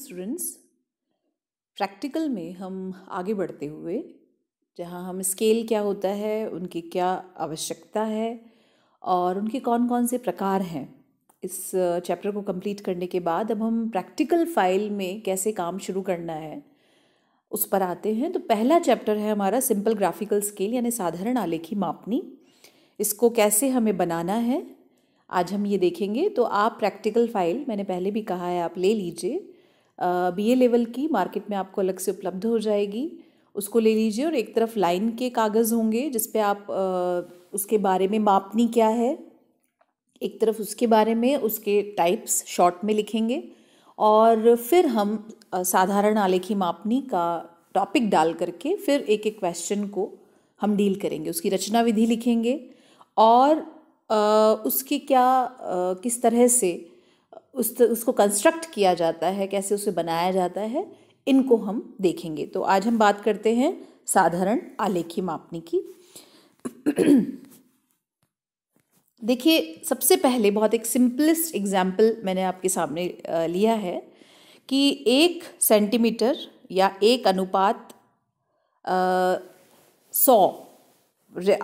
students practical में हम आगे बढ़ते हुए जहाँ हम स्केल क्या होता है उनकी क्या आवश्यकता है और उनके कौन कौन से प्रकार हैं इस चैप्टर को कंप्लीट करने के बाद अब हम प्रैक्टिकल फाइल में कैसे काम शुरू करना है उस पर आते हैं तो पहला चैप्टर है हमारा सिंपल ग्राफिकल स्केल यानी साधारण आलेखी मापनी इसको कैसे हमें बनाना है आज हम ये देखेंगे तो आप प्रैक्टिकल फाइल मैंने पहले भी कहा है आप ले लीजिए बी ए लेवल की मार्केट में आपको अलग से उपलब्ध हो जाएगी उसको ले लीजिए और एक तरफ लाइन के कागज़ होंगे जिस पे आप आ, उसके बारे में मापनी क्या है एक तरफ उसके बारे में उसके टाइप्स शॉर्ट में लिखेंगे और फिर हम साधारण आलेखी मापनी का टॉपिक डाल करके फिर एक एक क्वेश्चन को हम डील करेंगे उसकी रचना विधि लिखेंगे और आ, उसकी क्या आ, किस तरह से उस उसको कंस्ट्रक्ट किया जाता है कैसे उसे बनाया जाता है इनको हम देखेंगे तो आज हम बात करते हैं साधारण आलेखी मापनी की देखिए सबसे पहले बहुत एक सिंपलेस्ट एग्जाम्पल मैंने आपके सामने लिया है कि एक सेंटीमीटर या एक अनुपात सौ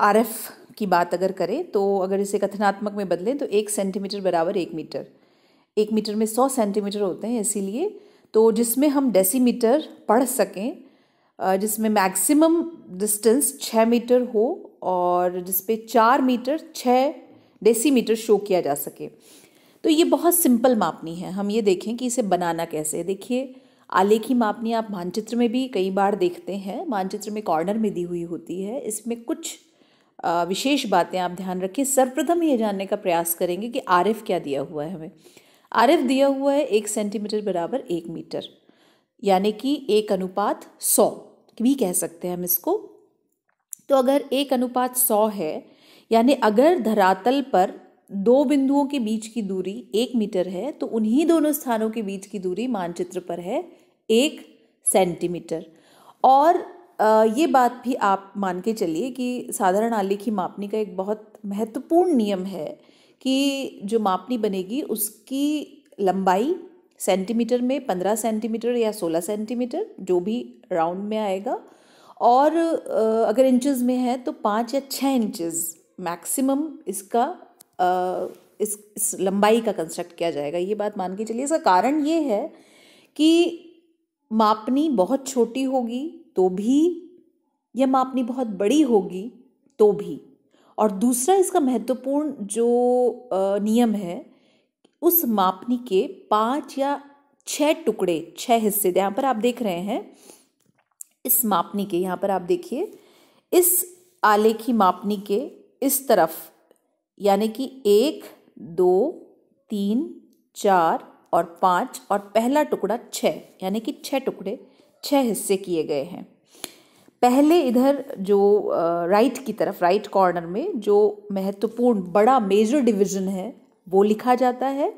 आर एफ की बात अगर करें तो अगर इसे कथनात्मक में बदलें तो एक सेंटीमीटर बराबर एक मीटर एक मीटर में सौ सेंटीमीटर होते हैं इसीलिए तो जिसमें हम डेसीमीटर पढ़ सकें जिसमें मैक्सिमम डिस्टेंस छः मीटर हो और जिसपे चार मीटर छः डेसीमीटर शो किया जा सके तो ये बहुत सिंपल मापनी है हम ये देखें कि इसे बनाना कैसे है देखिए आले की मापनी आप मानचित्र में भी कई बार देखते हैं मानचित्र में कॉर्नर में दी हुई होती है इसमें कुछ विशेष बातें आप ध्यान रखिए सर्वप्रथम ये जानने का प्रयास करेंगे कि आर क्या दिया हुआ है हमें आर एफ दिया हुआ है एक सेंटीमीटर बराबर एक मीटर यानी कि एक अनुपात सौ भी कह सकते हैं हम इसको तो अगर एक अनुपात सौ है यानी अगर धरातल पर दो बिंदुओं के बीच की दूरी एक मीटर है तो उन्हीं दोनों स्थानों के बीच की दूरी मानचित्र पर है एक सेंटीमीटर और ये बात भी आप मान के चलिए कि साधारण आलेख मापनी का एक बहुत महत्वपूर्ण नियम है कि जो मापनी बनेगी उसकी लंबाई सेंटीमीटर में पंद्रह सेंटीमीटर या सोलह सेंटीमीटर जो भी राउंड में आएगा और अगर इंचेस में है तो पाँच या छः इंचेस मैक्सिमम इसका इस, इस लंबाई का कंस्ट्रक्ट किया जाएगा ये बात मान के चलिए इसका कारण ये है कि मापनी बहुत छोटी होगी तो भी या मापनी बहुत बड़ी होगी तो भी और दूसरा इसका महत्वपूर्ण जो नियम है उस मापनी के पाँच या छः टुकड़े छः हिस्से यहाँ पर आप देख रहे हैं इस मापनी के यहाँ पर आप देखिए इस आले की मापनी के इस तरफ यानी कि एक दो तीन चार और पाँच और पहला टुकड़ा छः यानी कि छः टुकड़े छः हिस्से किए गए हैं पहले इधर जो राइट की तरफ राइट कॉर्नर में जो महत्वपूर्ण बड़ा मेजर डिवीज़न है वो लिखा जाता है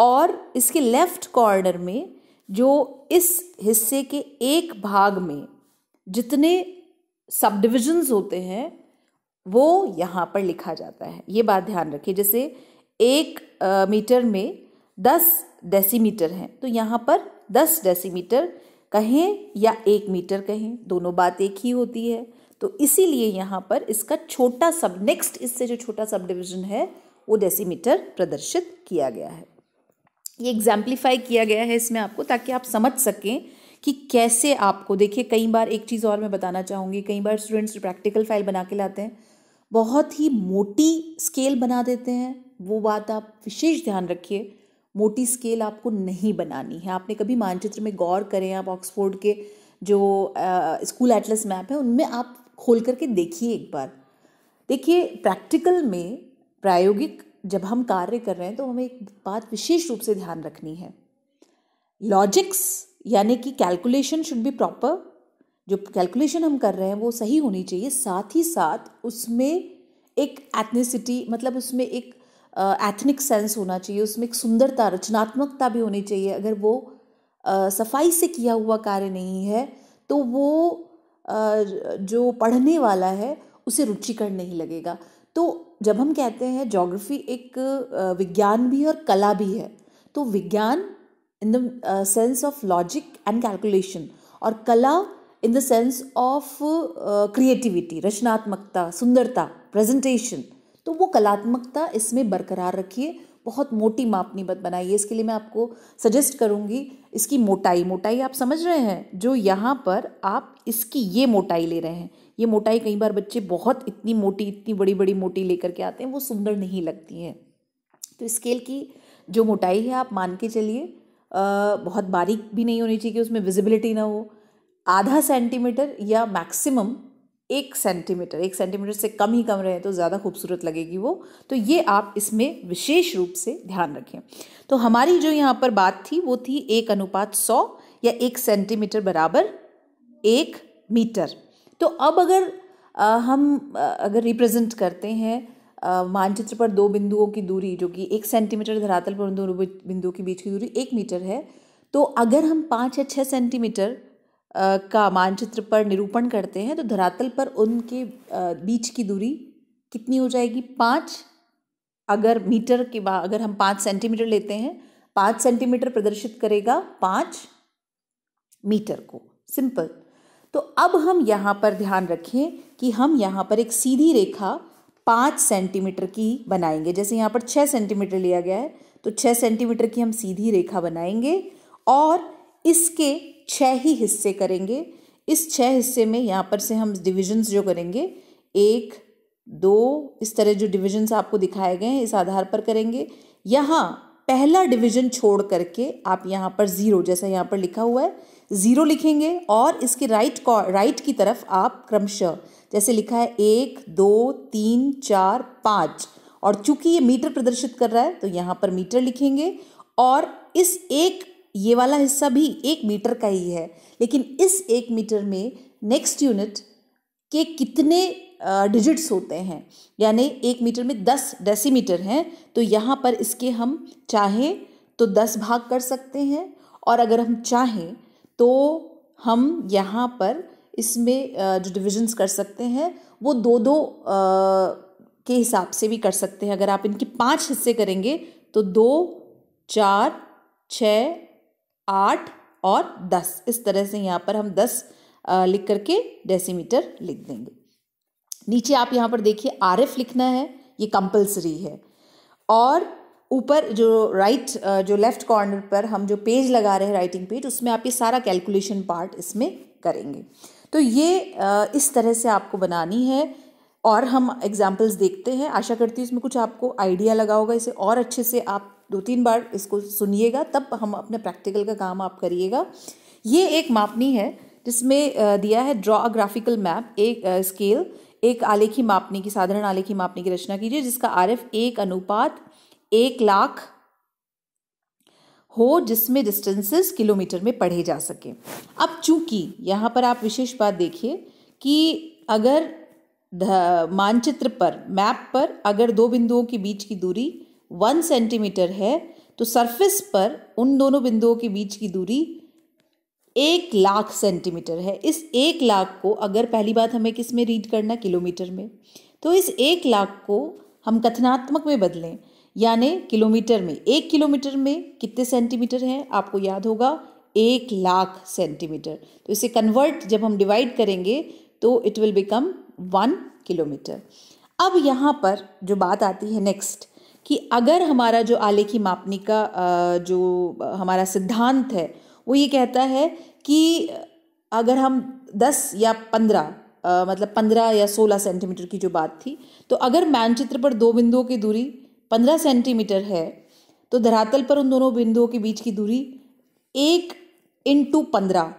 और इसके लेफ्ट कॉर्नर में जो इस हिस्से के एक भाग में जितने सब डिविजन्स होते हैं वो यहाँ पर लिखा जाता है ये बात ध्यान रखिए जैसे एक मीटर में दस डेसीमीटर हैं तो यहाँ पर दस डेसीमीटर कहें या एक मीटर कहें दोनों बात एक ही होती है तो इसीलिए यहाँ पर इसका छोटा सब नेक्स्ट इससे जो छोटा सब डिविज़न है वो डेसीमीटर प्रदर्शित किया गया है ये एग्जाम्प्लीफाई किया गया है इसमें आपको ताकि आप समझ सकें कि कैसे आपको देखिए कई बार एक चीज़ और मैं बताना चाहूँगी कई बार स्टूडेंट्स प्रैक्टिकल फाइल बना के लाते हैं बहुत ही मोटी स्केल बना देते हैं वो बात आप विशेष ध्यान रखिए मोटी स्केल आपको नहीं बनानी है आपने कभी मानचित्र में गौर करें आप ऑक्सफोर्ड के जो स्कूल एटलस मैप है उनमें आप खोल करके देखिए एक बार देखिए प्रैक्टिकल में प्रायोगिक जब हम कार्य कर रहे हैं तो हमें एक बात विशेष रूप से ध्यान रखनी है लॉजिक्स यानी कि कैलकुलेशन शुड बी प्रॉपर जो कैलकुलेशन हम कर रहे हैं वो सही होनी चाहिए साथ ही साथ उसमें एक एथनिसिटी मतलब उसमें एक एथनिक सेंस होना चाहिए उसमें एक सुंदरता रचनात्मकता भी होनी चाहिए अगर वो सफाई से किया हुआ कार्य नहीं है तो वो जो पढ़ने वाला है उसे रुचिकर नहीं लगेगा तो जब हम कहते हैं ज्योग्राफी एक विज्ञान भी है और कला भी है तो विज्ञान in the sense of logic and calculation और कला in the sense of creativity रचनात्मकता सुंदरता प्रेजेंटेशन तो वो कलात्मकता इसमें बरकरार रखिए बहुत मोटी मापनी मत बनाइए इसके लिए मैं आपको सजेस्ट करूँगी इसकी मोटाई मोटाई आप समझ रहे हैं जो यहाँ पर आप इसकी ये मोटाई ले रहे हैं ये मोटाई कई बार बच्चे बहुत इतनी मोटी इतनी बड़ी बड़ी मोटी लेकर के आते हैं वो सुंदर नहीं लगती हैं तो स्केल की जो मोटाई है आप मान के चलिए बहुत बारीक भी नहीं होनी चाहिए कि उसमें विजिबिलिटी ना हो आधा सेंटीमीटर या मैक्सिमम एक सेंटीमीटर एक सेंटीमीटर से कम ही कम रहे तो ज़्यादा खूबसूरत लगेगी वो तो ये आप इसमें विशेष रूप से ध्यान रखें तो हमारी जो यहाँ पर बात थी वो थी एक अनुपात सौ या एक सेंटीमीटर बराबर एक मीटर तो अब अगर आ, हम आ, अगर रिप्रेजेंट करते हैं मानचित्र पर दो बिंदुओं की दूरी जो कि एक सेंटीमीटर धरातल पर दो बिंदुओं के बीच की दूरी एक मीटर है तो अगर हम पाँच या छः सेंटीमीटर का मानचित्र पर निरूपण करते हैं तो धरातल पर उनके बीच की दूरी कितनी हो जाएगी पाँच अगर मीटर के बाद अगर हम पाँच सेंटीमीटर लेते हैं पाँच सेंटीमीटर प्रदर्शित करेगा पाँच मीटर को सिंपल तो अब हम यहाँ पर ध्यान रखें कि हम यहाँ पर एक सीधी रेखा पाँच सेंटीमीटर की बनाएंगे जैसे यहाँ पर छः सेंटीमीटर लिया गया है तो छः सेंटीमीटर की हम सीधी रेखा बनाएंगे और इसके छः ही हिस्से करेंगे इस छः हिस्से में यहाँ पर से हम डिविजन्स जो करेंगे एक दो इस तरह जो डिविजन्स आपको दिखाए गए हैं इस आधार पर करेंगे यहाँ पहला डिवीजन छोड़ करके आप यहाँ पर ज़ीरो जैसा यहाँ पर लिखा हुआ है ज़ीरो लिखेंगे और इसके राइट राइट की तरफ आप क्रमशः जैसे लिखा है एक दो तीन चार पाँच और चूंकि ये मीटर प्रदर्शित कर रहा है तो यहाँ पर मीटर लिखेंगे और इस एक ये वाला हिस्सा भी एक मीटर का ही है लेकिन इस एक मीटर में नेक्स्ट यूनिट के कितने डिजिट्स होते हैं यानी एक मीटर में दस डेसीमीटर हैं तो यहाँ पर इसके हम चाहें तो दस भाग कर सकते हैं और अगर हम चाहें तो हम यहाँ पर इसमें जो डिविजन्स कर सकते हैं वो दो दो आ, के हिसाब से भी कर सकते हैं अगर आप इनकी पांच हिस्से करेंगे तो दो चार छः आठ और दस इस तरह से यहाँ पर हम दस लिख करके डेसीमीटर लिख देंगे नीचे आप यहाँ पर देखिए आर एफ लिखना है ये कंपलसरी है और ऊपर जो राइट जो लेफ्ट कॉर्नर पर हम जो पेज लगा रहे हैं राइटिंग पेज उसमें आप ये सारा कैलकुलेशन पार्ट इसमें करेंगे तो ये इस तरह से आपको बनानी है और हम एग्जाम्पल्स देखते हैं आशा करती हूँ इसमें कुछ आपको आइडिया लगा होगा इसे और अच्छे से आप दो तीन बार इसको सुनिएगा तब हम अपने प्रैक्टिकल का काम आप करिएगा ये एक मापनी है जिसमें दिया है ड्रॉ अ ग्राफिकल मैप एक स्केल एक आलेखी मापनी की साधारण आलेखी मापनी की रचना कीजिए जिसका आर एफ एक अनुपात एक लाख हो जिसमें डिस्टेंसेस किलोमीटर में पढ़े जा सके अब चूंकि यहाँ पर आप विशेष बात देखिए कि अगर मानचित्र पर मैप पर अगर दो बिंदुओं के बीच की दूरी वन सेंटीमीटर है तो सरफेस पर उन दोनों बिंदुओं के बीच की दूरी एक लाख सेंटीमीटर है इस एक लाख को अगर पहली बात हमें किस में रीड करना किलोमीटर में तो इस एक लाख को हम कथनात्मक में बदलें यानी किलोमीटर में एक किलोमीटर में कितने सेंटीमीटर हैं आपको याद होगा एक लाख सेंटीमीटर तो इसे कन्वर्ट जब हम डिवाइड करेंगे तो it will become one kilometre अब यहाँ पर जो बात आती है नेक्स्ट कि अगर हमारा जो आले की मापनी का जो हमारा सिद्धांत है वो ये कहता है कि अगर हम दस या पंद्रह मतलब पंद्रह या सोलह सेंटीमीटर की जो बात थी तो अगर मानचित्र पर दो बिंदुओं की दूरी पंद्रह सेंटीमीटर है तो धरातल पर उन दोनों बिंदुओं के बीच की दूरी एक इंटू पंद्रह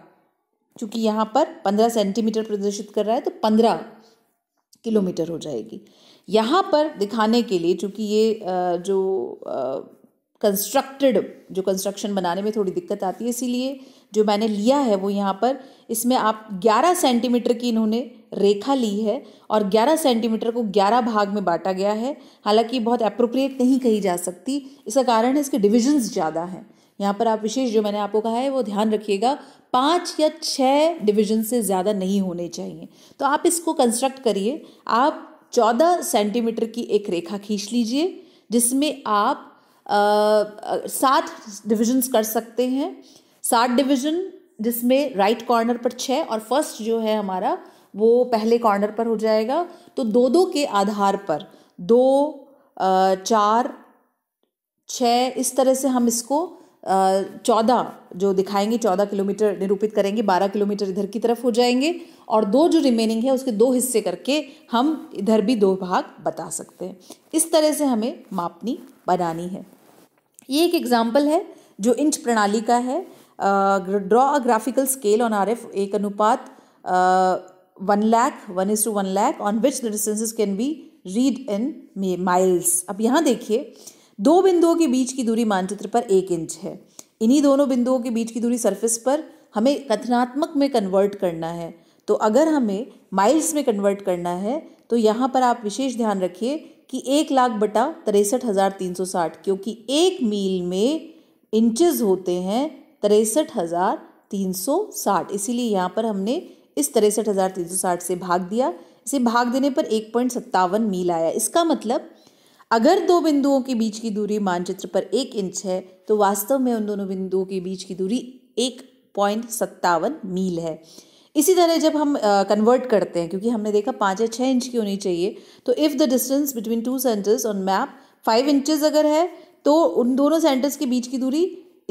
चूँकि यहाँ पर पंद्रह सेंटीमीटर प्रदर्शित कर रहा है तो पंद्रह किलोमीटर हो जाएगी यहाँ पर दिखाने के लिए चूँकि ये जो कंस्ट्रक्टेड जो कंस्ट्रक्शन बनाने में थोड़ी दिक्कत आती है इसीलिए जो मैंने लिया है वो यहाँ पर इसमें आप 11 सेंटीमीटर की इन्होंने रेखा ली है और 11 सेंटीमीटर को 11 भाग में बांटा गया है हालांकि बहुत अप्रोप्रिएट नहीं कही जा सकती इसका कारण है इसके डिविजन्स ज़्यादा हैं यहाँ पर आप विशेष जो मैंने आपको कहा है वो ध्यान रखिएगा पाँच या छः डिवीजन से ज़्यादा नहीं होने चाहिए तो आप इसको कंस्ट्रक्ट करिए आप चौदह सेंटीमीटर की एक रेखा खींच लीजिए जिसमें आप सात डिविजन्स कर सकते हैं सात डिविजन जिसमें राइट कॉर्नर पर छः और फर्स्ट जो है हमारा वो पहले कॉर्नर पर हो जाएगा तो दो दो के आधार पर दो चार छः इस तरह से हम इसको चौदह जो दिखाएंगे चौदह किलोमीटर निरूपित करेंगे बारह किलोमीटर इधर की तरफ हो जाएंगे और दो जो रिमेनिंग है उसके दो हिस्से करके हम इधर भी दो भाग बता सकते हैं इस तरह से हमें मापनी बनानी है ये एक एग्जाम्पल है जो इंच प्रणाली का है draw a graphical scale on R F एक अनुपात one lakh one is to one lakh on which the distances can be read in miles अब यहाँ देखिए दो बिंदुओं के बीच की दूरी मानचित्र पर एक इंच है इन्हीं दोनों बिंदुओं के बीच की दूरी सरफेस पर हमें कथनात्मक में कन्वर्ट करना है तो अगर हमें माइल्स में कन्वर्ट करना है तो यहाँ पर आप विशेष ध्यान रखिए कि एक लाख बटा तिरसठ हज़ार तीन सौ साठ क्योंकि एक मील में इंचेस होते हैं तिरसठ हज़ार तीन सौ साठ इसीलिए यहाँ पर हमने इस तिरसठ हज़ार तीन सौ साठ से भाग दिया इसे भाग देने पर एक पॉइंट सत्तावन मील आया इसका मतलब अगर दो बिंदुओं के बीच की दूरी मानचित्र पर एक इंच है तो वास्तव में उन दोनों बिंदुओं के बीच की दूरी एक पॉइंट सत्तावन मील है इसी तरह जब हम कन्वर्ट करते हैं क्योंकि हमने देखा पाँच या छः इंच की होनी चाहिए तो if the distance between two centres on map five inches अगर है तो उन दोनों सेंटर्स के बीच की दूरी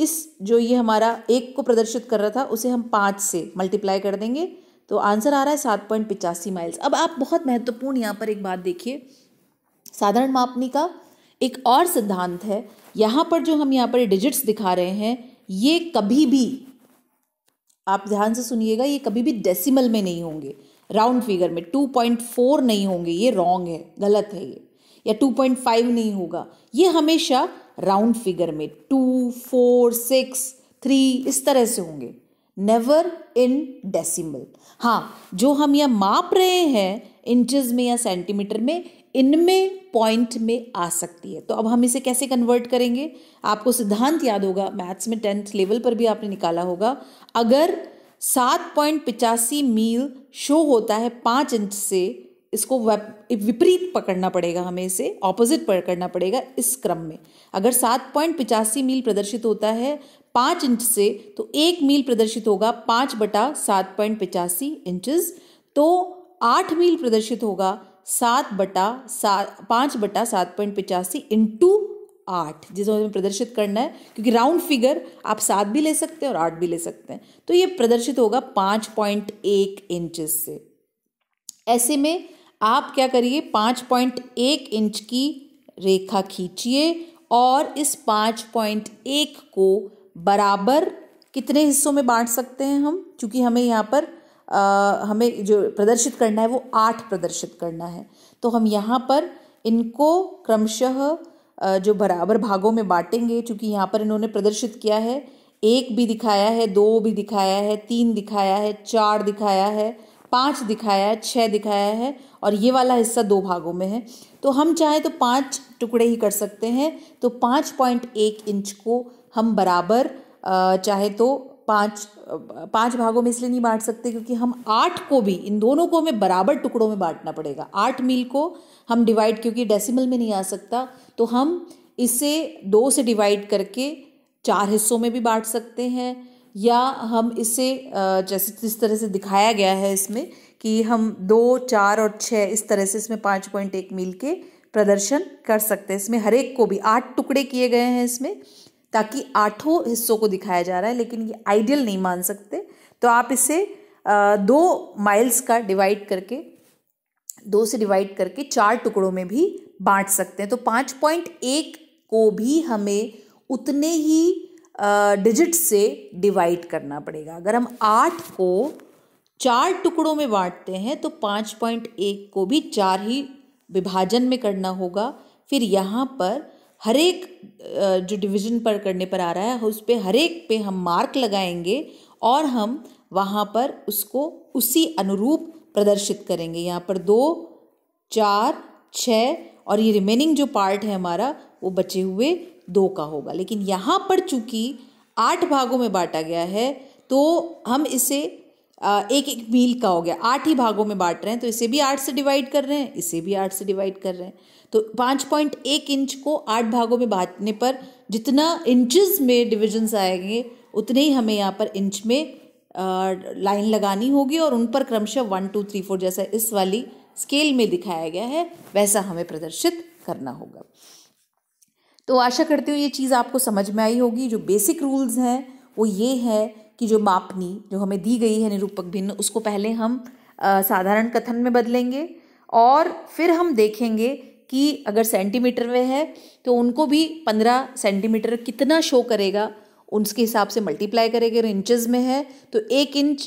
इस जो ये हमारा एक को प्रदर्शित कर रहा था उसे हम पाँच से मल्टीप्लाई कर देंगे तो आंसर आ रहा है सात पॉइंट पिचासी माइल्स अब आप बहुत महत्वपूर्ण यहाँ पर एक बात देखिए साधारण मापनी का एक और सिद्धांत है यहाँ पर जो हम यहाँ पर डिजिट्स दिखा रहे हैं ये कभी भी आप ध्यान से सुनिएगा ये कभी भी डेसिमल में नहीं होंगे राउंड फिगर में 2.4 नहीं होंगे ये रॉन्ग है गलत है ये या 2.5 नहीं होगा ये हमेशा राउंड फिगर में टू फोर सिक्स थ्री इस तरह से होंगे नेवर इन डेसिमल हाँ जो हम यह माप रहे हैं इंचज में या सेंटीमीटर में इनमें पॉइंट में आ सकती है तो अब हम इसे कैसे कन्वर्ट करेंगे आपको सिद्धांत याद होगा मैथ्स में टेंथ लेवल पर भी आपने निकाला होगा अगर सात पॉइंट पिचासी मील शो होता है पाँच इंच से इसको विपरीत पकड़ना पड़ेगा हमें इसे ऑपोजिट पकड़ना पड़ेगा इस क्रम में अगर सात पॉइंट पिचासी मील प्रदर्शित होता है पाँच इंच से तो एक मील प्रदर्शित होगा पाँच बटा सात पॉइंट पिचासी इंचज तो आठ मील प्रदर्शित होगा सात बटा सात पाँच बटा सात पॉइंट पिचासी इंटू आठ जिसको हमें प्रदर्शित करना है क्योंकि राउंड फिगर आप सात भी ले सकते हैं और आठ भी ले सकते हैं तो ये प्रदर्शित होगा पाँच पॉइंट एक इंचज से ऐसे में आप क्या करिए पाँच पॉइंट एक इंच की रेखा खींचिए और इस पाँच पॉइंट एक को बराबर कितने हिस्सों में बांट सकते हैं हम क्योंकि हमें यहाँ पर हमें जो प्रदर्शित करना है वो आठ प्रदर्शित करना है तो हम यहाँ पर इनको क्रमशः जो बराबर भागों में बांटेंगे क्योंकि यहाँ पर इन्होंने प्रदर्शित किया है एक भी दिखाया है दो भी दिखाया है तीन दिखाया है चार दिखाया है पाँच दिखाया है छः दिखाया है और ये वाला हिस्सा दो भागों में है तो हम चाहें तो पाँच टुकड़े ही कर सकते हैं तो पाँच पॉइंट एक इंच को हम बराबर चाहे तो पांच पांच भागों में इसलिए नहीं बांट सकते क्योंकि हम आठ को भी इन दोनों को हमें बराबर टुकड़ों में बांटना पड़ेगा आठ मील को हम डिवाइड क्योंकि डेसिमल में नहीं आ सकता तो हम इसे दो से डिवाइड करके चार हिस्सों में भी बांट सकते हैं या हम इसे जैसे जिस तरह से दिखाया गया है इसमें कि हम दो चार और छः इस तरह से इसमें पाँच पॉइंट एक मील के प्रदर्शन कर सकते हैं इसमें हर एक को भी आठ टुकड़े किए गए हैं इसमें ताकि आठों हिस्सों को दिखाया जा रहा है लेकिन ये आइडियल नहीं मान सकते तो आप इसे दो माइल्स का डिवाइड करके दो से डिवाइड करके चार टुकड़ों में भी बांट सकते हैं तो पाँच पॉइंट एक को भी हमें उतने ही डिजिट से डिवाइड करना पड़ेगा अगर हम आठ को चार टुकड़ों में बांटते हैं तो पाँच पॉइंट एक को भी चार ही विभाजन में करना होगा फिर यहाँ पर हर एक जो डिवीज़न पर करने पर आ रहा है उस पर हर एक पे हम मार्क लगाएंगे और हम वहाँ पर उसको उसी अनुरूप प्रदर्शित करेंगे यहाँ पर दो चार छ और ये रिमेनिंग जो पार्ट है हमारा वो बचे हुए दो का होगा लेकिन यहाँ पर चूँकि आठ भागों में बांटा गया है तो हम इसे एक एक मील का हो गया आठ ही भागों में बांट रहे हैं तो इसे भी आठ से डिवाइड कर रहे हैं इसे भी आठ से डिवाइड कर रहे हैं तो पाँच पॉइंट एक इंच को आठ भागों में बांटने पर जितना इंचज में डिविजन्स आएंगे उतने ही हमें यहाँ पर इंच में लाइन लगानी होगी और उन पर क्रमशः वन टू थ्री फोर जैसा इस वाली स्केल में दिखाया गया है वैसा हमें प्रदर्शित करना होगा तो आशा करते हुए ये चीज़ आपको समझ में आई होगी जो बेसिक रूल्स हैं वो ये है कि जो मापनी जो हमें दी गई है निरूपक भिन्न उसको पहले हम साधारण कथन में बदलेंगे और फिर हम देखेंगे कि अगर सेंटीमीटर में है तो उनको भी पंद्रह सेंटीमीटर कितना शो करेगा उसके हिसाब से मल्टीप्लाई करेंगे अगर इंचज़ में है तो एक इंच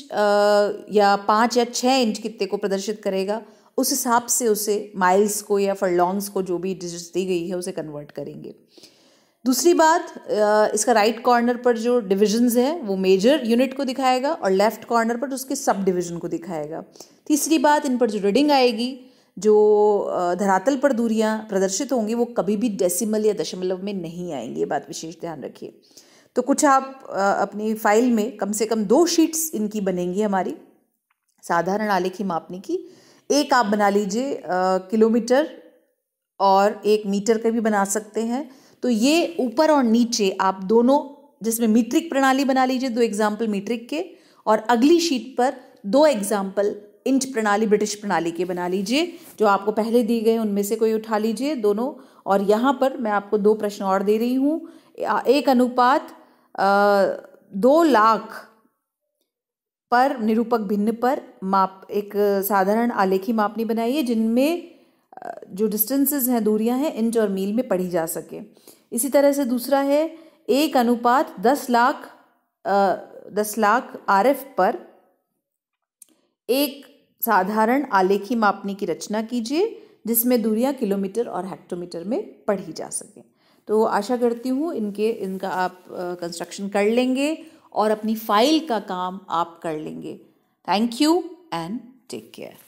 या पाँच या छः इंच कितने को प्रदर्शित करेगा उस हिसाब से उसे माइल्स को या फरलॉन्ग्स को जो भी डिजिट्स दी गई है उसे कन्वर्ट करेंगे दूसरी बात इसका राइट कॉर्नर पर जो डिविजन्स है वो मेजर यूनिट को दिखाएगा और लेफ्ट कॉर्नर पर उसके सब डिविजन को दिखाएगा तीसरी बात इन पर जो रीडिंग आएगी जो धरातल पर दूरियां प्रदर्शित होंगी वो कभी भी डेसिमल या दशमलव में नहीं आएंगी ये बात विशेष ध्यान रखिए तो कुछ आप अपनी फाइल में कम से कम दो शीट्स इनकी बनेंगी हमारी साधारण आलेखी मापने की एक आप बना लीजिए किलोमीटर और एक मीटर का भी बना सकते हैं तो ये ऊपर और नीचे आप दोनों जिसमें मीट्रिक प्रणाली बना लीजिए दो एग्जाम्पल मीट्रिक के और अगली शीट पर दो एग्जाम्पल इंच प्रणाली ब्रिटिश प्रणाली के बना लीजिए जो आपको पहले दी गए उनमें से कोई उठा लीजिए दोनों और यहाँ पर मैं आपको दो प्रश्न और दे रही हूँ एक अनुपात दो लाख पर निरूपक भिन्न पर माप एक साधारण आलेखी मापनी बनाइए जिनमें जो डिस्टेंसेज हैं दूरियां हैं इंच और मील में पढ़ी जा सके इसी तरह से दूसरा है एक अनुपात दस लाख दस लाख आर पर एक साधारण आलेखी मापने की रचना कीजिए जिसमें दूरियां किलोमीटर और हेक्टोमीटर में पढ़ी जा सकें तो आशा करती हूँ इनके इनका आप कंस्ट्रक्शन कर लेंगे और अपनी फाइल का काम आप कर लेंगे thank you and take care